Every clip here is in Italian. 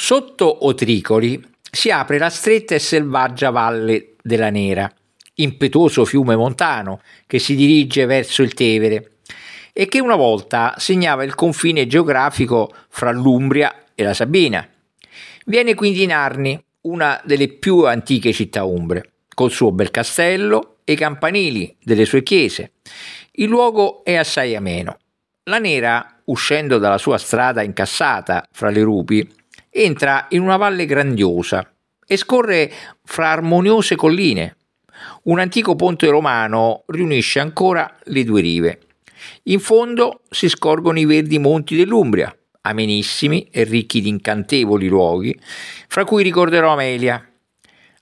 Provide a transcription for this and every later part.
Sotto Otricoli si apre la stretta e selvaggia valle della Nera, impetuoso fiume montano che si dirige verso il Tevere e che una volta segnava il confine geografico fra l'Umbria e la Sabina. Viene quindi Narni, una delle più antiche città umbre, col suo bel castello e i campanili delle sue chiese. Il luogo è assai ameno. La Nera, uscendo dalla sua strada incassata fra le rupi, entra in una valle grandiosa e scorre fra armoniose colline. Un antico ponte romano riunisce ancora le due rive. In fondo si scorgono i verdi monti dell'Umbria, amenissimi e ricchi di incantevoli luoghi, fra cui ricorderò Amelia.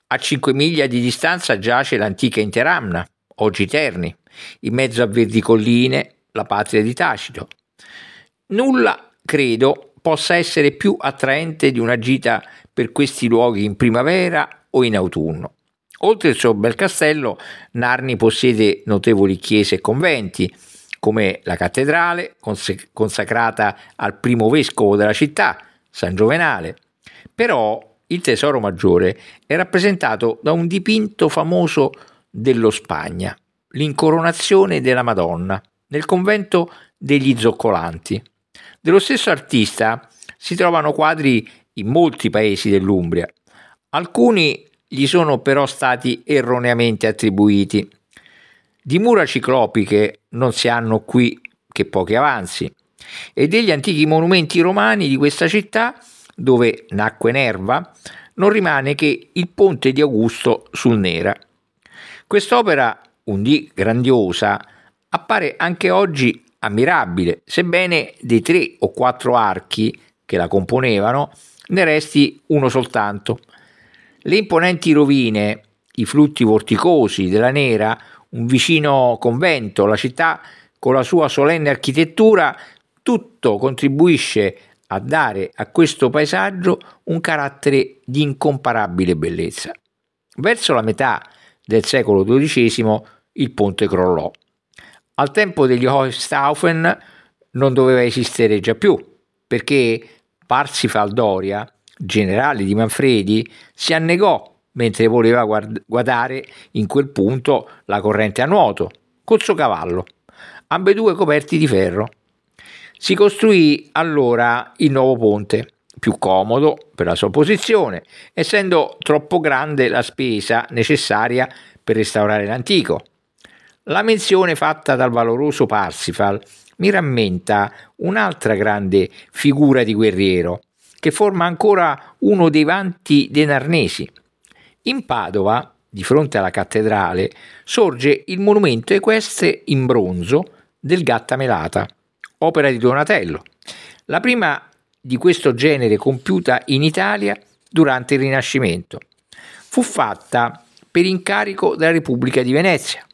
A 5 miglia di distanza giace l'antica Interamna, oggi Terni, in mezzo a verdi colline, la patria di Tacito. Nulla, credo, possa essere più attraente di una gita per questi luoghi in primavera o in autunno. Oltre il suo bel castello, Narni possiede notevoli chiese e conventi, come la cattedrale, consacrata al primo vescovo della città, San Giovenale. Però il tesoro maggiore è rappresentato da un dipinto famoso dello Spagna, l'incoronazione della Madonna, nel convento degli Zoccolanti. Dello stesso artista si trovano quadri in molti paesi dell'Umbria. Alcuni gli sono però stati erroneamente attribuiti. Di mura ciclopiche non si hanno qui che pochi avanzi e degli antichi monumenti romani di questa città, dove nacque Nerva, non rimane che il ponte di Augusto sul Nera. Quest'opera, un dì grandiosa, appare anche oggi ammirabile, sebbene dei tre o quattro archi che la componevano ne resti uno soltanto. Le imponenti rovine, i flutti vorticosi della Nera, un vicino convento, la città con la sua solenne architettura, tutto contribuisce a dare a questo paesaggio un carattere di incomparabile bellezza. Verso la metà del secolo XII il ponte crollò al tempo degli Hohenstaufen non doveva esistere già più, perché Parsifal Doria, generale di Manfredi, si annegò mentre voleva guardare in quel punto la corrente a nuoto, col suo cavallo, ambedue coperti di ferro. Si costruì allora il nuovo ponte, più comodo per la sua posizione, essendo troppo grande la spesa necessaria per restaurare l'antico. La menzione fatta dal valoroso Parsifal mi rammenta un'altra grande figura di guerriero, che forma ancora uno dei vanti dei Narnesi. In Padova, di fronte alla cattedrale, sorge il monumento equestre in bronzo del Gattamelata, opera di Donatello, la prima di questo genere compiuta in Italia durante il Rinascimento. Fu fatta per incarico della Repubblica di Venezia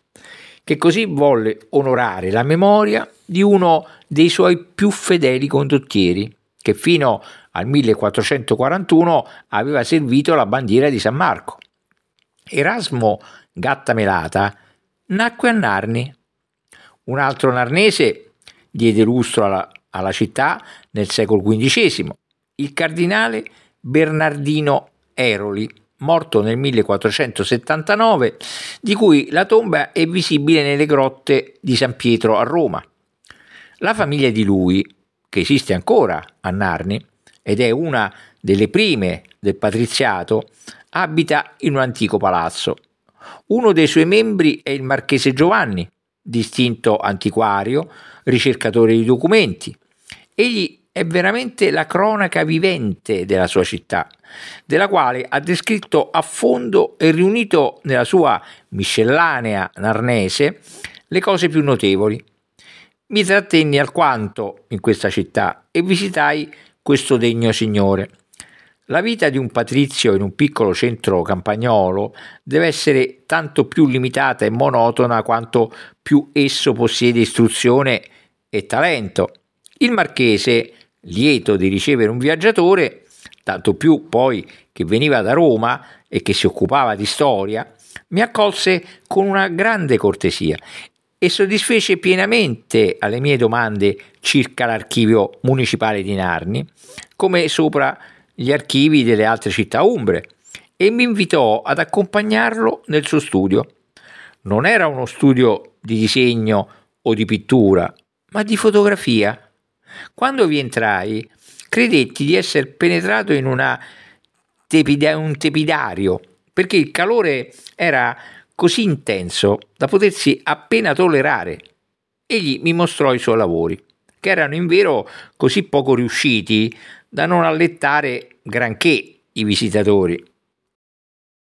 che così volle onorare la memoria di uno dei suoi più fedeli condottieri, che fino al 1441 aveva servito la bandiera di San Marco. Erasmo Gattamelata nacque a Narni. Un altro narnese diede lustro alla, alla città nel secolo XV, il cardinale Bernardino Eroli morto nel 1479, di cui la tomba è visibile nelle grotte di San Pietro a Roma. La famiglia di lui, che esiste ancora a Narni ed è una delle prime del patriziato, abita in un antico palazzo. Uno dei suoi membri è il marchese Giovanni, distinto antiquario, ricercatore di documenti. Egli è veramente la cronaca vivente della sua città, della quale ha descritto a fondo e riunito nella sua miscellanea narnese le cose più notevoli. Mi trattenni alquanto in questa città e visitai questo degno signore. La vita di un patrizio in un piccolo centro campagnolo deve essere tanto più limitata e monotona quanto più esso possiede istruzione e talento. Il marchese lieto di ricevere un viaggiatore, tanto più poi che veniva da Roma e che si occupava di storia, mi accolse con una grande cortesia e soddisfece pienamente alle mie domande circa l'archivio municipale di Narni, come sopra gli archivi delle altre città umbre, e mi invitò ad accompagnarlo nel suo studio. Non era uno studio di disegno o di pittura, ma di fotografia quando vi entrai, credetti di essere penetrato in una tepida- un tepidario, perché il calore era così intenso da potersi appena tollerare. Egli mi mostrò i suoi lavori, che erano in vero così poco riusciti da non allettare granché i visitatori